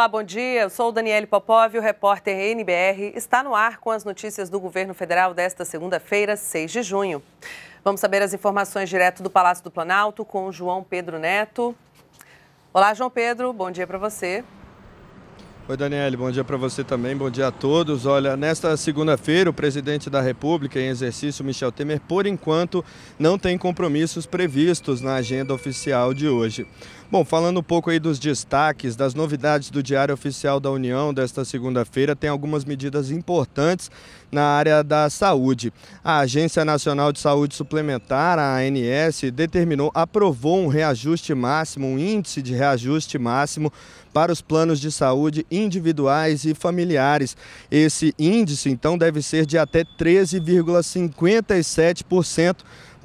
Olá, bom dia. Eu sou Daniele Popov, o repórter NBR. Está no ar com as notícias do governo federal desta segunda-feira, 6 de junho. Vamos saber as informações direto do Palácio do Planalto com João Pedro Neto. Olá, João Pedro, bom dia para você. Oi, Daniele, bom dia para você também, bom dia a todos. Olha, nesta segunda-feira, o presidente da República, em exercício, Michel Temer, por enquanto, não tem compromissos previstos na agenda oficial de hoje. Bom, falando um pouco aí dos destaques, das novidades do Diário Oficial da União desta segunda-feira, tem algumas medidas importantes na área da saúde. A Agência Nacional de Saúde Suplementar, a ANS, determinou, aprovou um reajuste máximo, um índice de reajuste máximo para os planos de saúde individuais e familiares. Esse índice, então, deve ser de até 13,57%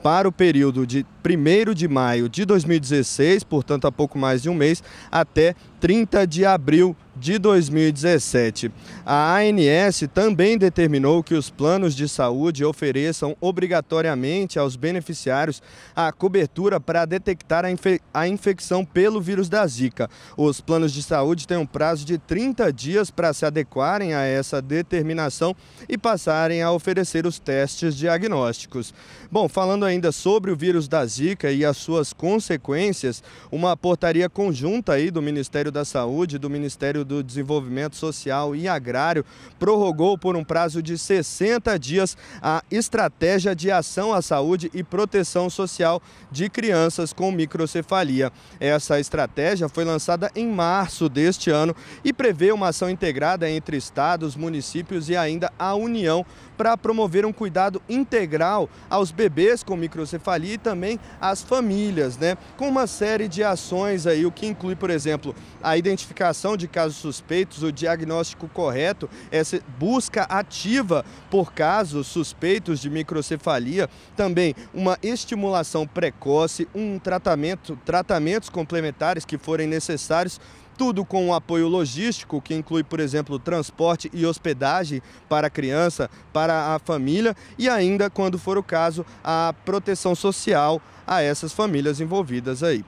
para o período de 1 de maio de 2016, portanto há pouco mais de um mês, até 30 de abril de 2017. A ANS também determinou que os planos de saúde ofereçam obrigatoriamente aos beneficiários a cobertura para detectar a, infe a infecção pelo vírus da Zika. Os planos de saúde têm um prazo de 30 dias para se adequarem a essa determinação e passarem a oferecer os testes diagnósticos. Bom, falando ainda sobre o vírus da Zika e as suas consequências, uma portaria conjunta aí do Ministério da Saúde e do Ministério do Desenvolvimento Social e Agrário prorrogou por um prazo de 60 dias a estratégia de ação à saúde e proteção social de crianças com microcefalia. Essa estratégia foi lançada em março deste ano e prevê uma ação integrada entre estados, municípios e ainda a União para promover um cuidado integral aos bebês com microcefalia e também às famílias, né? Com uma série de ações aí, o que inclui, por exemplo, a identificação de casos casos suspeitos, o diagnóstico correto é essa busca ativa por casos suspeitos de microcefalia, também uma estimulação precoce, um tratamento, tratamentos complementares que forem necessários tudo com o um apoio logístico, que inclui, por exemplo, transporte e hospedagem para a criança, para a família e ainda, quando for o caso, a proteção social a essas famílias envolvidas aí.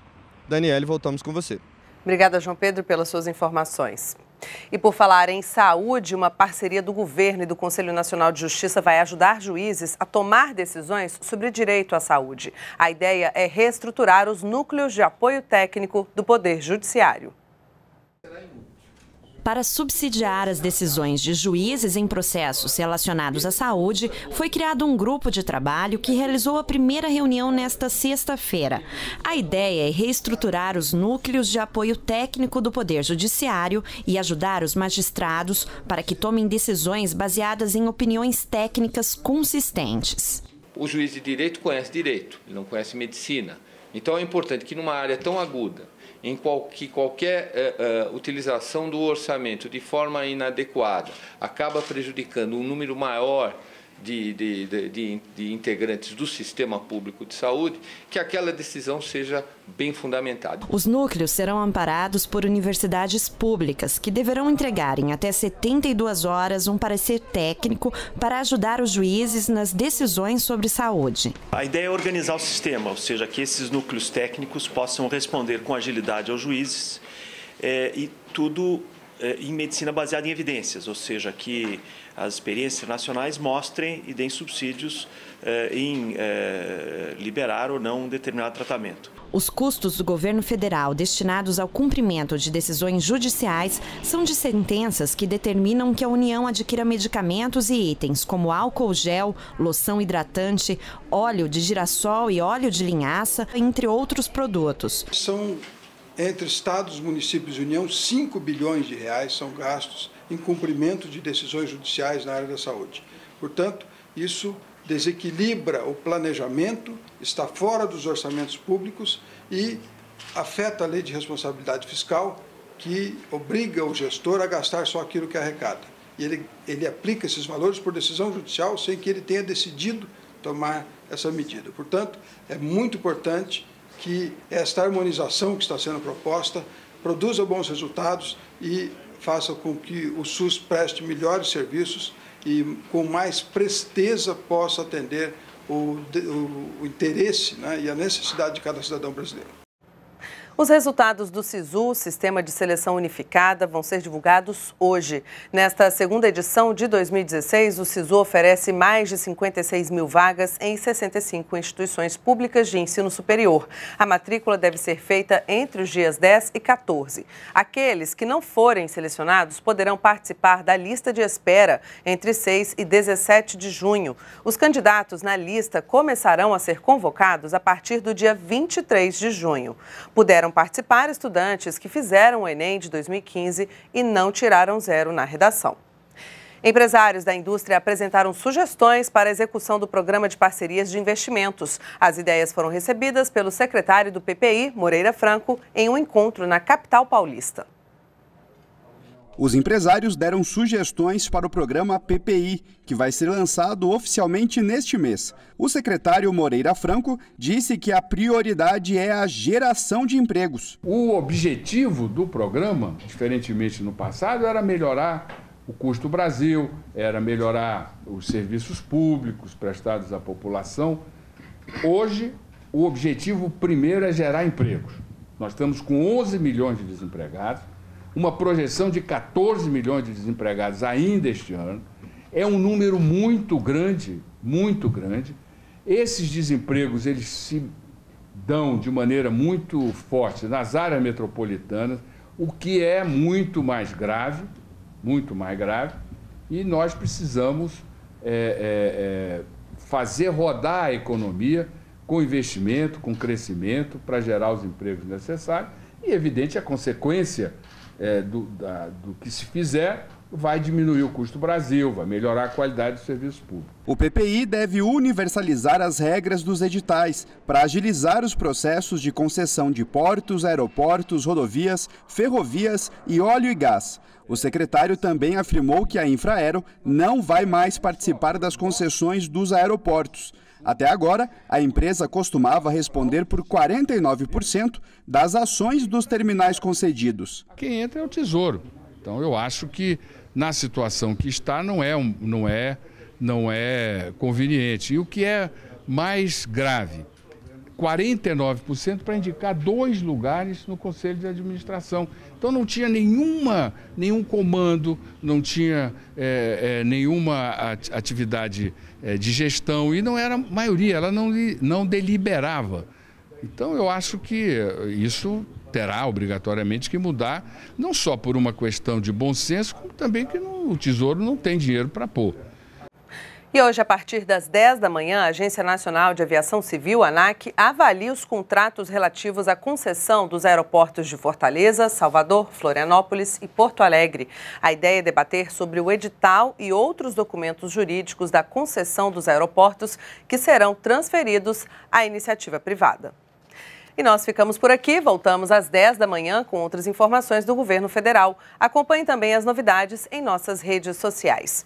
Daniele, voltamos com você. Obrigada, João Pedro, pelas suas informações. E por falar em saúde, uma parceria do governo e do Conselho Nacional de Justiça vai ajudar juízes a tomar decisões sobre direito à saúde. A ideia é reestruturar os núcleos de apoio técnico do Poder Judiciário. Para subsidiar as decisões de juízes em processos relacionados à saúde, foi criado um grupo de trabalho que realizou a primeira reunião nesta sexta-feira. A ideia é reestruturar os núcleos de apoio técnico do Poder Judiciário e ajudar os magistrados para que tomem decisões baseadas em opiniões técnicas consistentes. O juiz de direito conhece direito, ele não conhece medicina. Então é importante que numa área tão aguda, em qual, que qualquer uh, uh, utilização do orçamento de forma inadequada acaba prejudicando um número maior de, de, de, de, integrantes do sistema público de saúde, que aquela decisão seja bem fundamentada. Os núcleos serão amparados por universidades públicas, que deverão entregar em até 72 horas um parecer técnico para ajudar os juízes nas decisões sobre saúde. A ideia é organizar o sistema, ou seja, que esses núcleos técnicos possam responder com agilidade aos juízes é, e tudo eh, em medicina baseada em evidências, ou seja, que as experiências nacionais mostrem e deem subsídios eh, em eh, liberar ou não um determinado tratamento. Os custos do governo federal destinados ao cumprimento de decisões judiciais são de sentenças que determinam que a União adquira medicamentos e itens como álcool gel, loção hidratante, óleo de girassol e óleo de linhaça, entre outros produtos. São entre estados, municípios e União, 5 bilhões de reais são gastos em cumprimento de decisões judiciais na área da saúde. Portanto, isso desequilibra o planejamento, está fora dos orçamentos públicos e afeta a lei de responsabilidade fiscal, que obriga o gestor a gastar só aquilo que arrecada. E ele, ele aplica esses valores por decisão judicial sem que ele tenha decidido tomar essa medida. Portanto, é muito importante que esta harmonização que está sendo proposta produza bons resultados e faça com que o SUS preste melhores serviços e com mais presteza possa atender o, o, o interesse né, e a necessidade de cada cidadão brasileiro. Os resultados do SISU, Sistema de Seleção Unificada, vão ser divulgados hoje. Nesta segunda edição de 2016, o SISU oferece mais de 56 mil vagas em 65 instituições públicas de ensino superior. A matrícula deve ser feita entre os dias 10 e 14. Aqueles que não forem selecionados poderão participar da lista de espera entre 6 e 17 de junho. Os candidatos na lista começarão a ser convocados a partir do dia 23 de junho. Puderam puderam participar estudantes que fizeram o Enem de 2015 e não tiraram zero na redação. Empresários da indústria apresentaram sugestões para a execução do programa de parcerias de investimentos. As ideias foram recebidas pelo secretário do PPI, Moreira Franco, em um encontro na capital paulista. Os empresários deram sugestões para o programa PPI, que vai ser lançado oficialmente neste mês. O secretário Moreira Franco disse que a prioridade é a geração de empregos. O objetivo do programa, diferentemente no passado, era melhorar o custo Brasil, era melhorar os serviços públicos prestados à população. Hoje, o objetivo primeiro é gerar empregos. Nós estamos com 11 milhões de desempregados uma projeção de 14 milhões de desempregados ainda este ano. É um número muito grande, muito grande. Esses desempregos eles se dão de maneira muito forte nas áreas metropolitanas, o que é muito mais grave, muito mais grave, e nós precisamos é, é, é, fazer rodar a economia com investimento, com crescimento, para gerar os empregos necessários. E, evidente, a consequência é, do, da, do que se fizer, vai diminuir o custo do Brasil, vai melhorar a qualidade do serviço público. O PPI deve universalizar as regras dos editais para agilizar os processos de concessão de portos, aeroportos, rodovias, ferrovias e óleo e gás. O secretário também afirmou que a Infraero não vai mais participar das concessões dos aeroportos. Até agora, a empresa costumava responder por 49% das ações dos terminais concedidos. Quem entra é o Tesouro. Então eu acho que na situação que está não é não é não é conveniente. E o que é mais grave, 49% para indicar dois lugares no conselho de administração. Então não tinha nenhuma, nenhum comando, não tinha é, é, nenhuma atividade é, de gestão e não era maioria, ela não, não deliberava. Então eu acho que isso terá obrigatoriamente que mudar, não só por uma questão de bom senso, como também que não, o Tesouro não tem dinheiro para pôr. E hoje, a partir das 10 da manhã, a Agência Nacional de Aviação Civil, ANAC, avalia os contratos relativos à concessão dos aeroportos de Fortaleza, Salvador, Florianópolis e Porto Alegre. A ideia é debater sobre o edital e outros documentos jurídicos da concessão dos aeroportos que serão transferidos à iniciativa privada. E nós ficamos por aqui, voltamos às 10 da manhã com outras informações do governo federal. Acompanhe também as novidades em nossas redes sociais.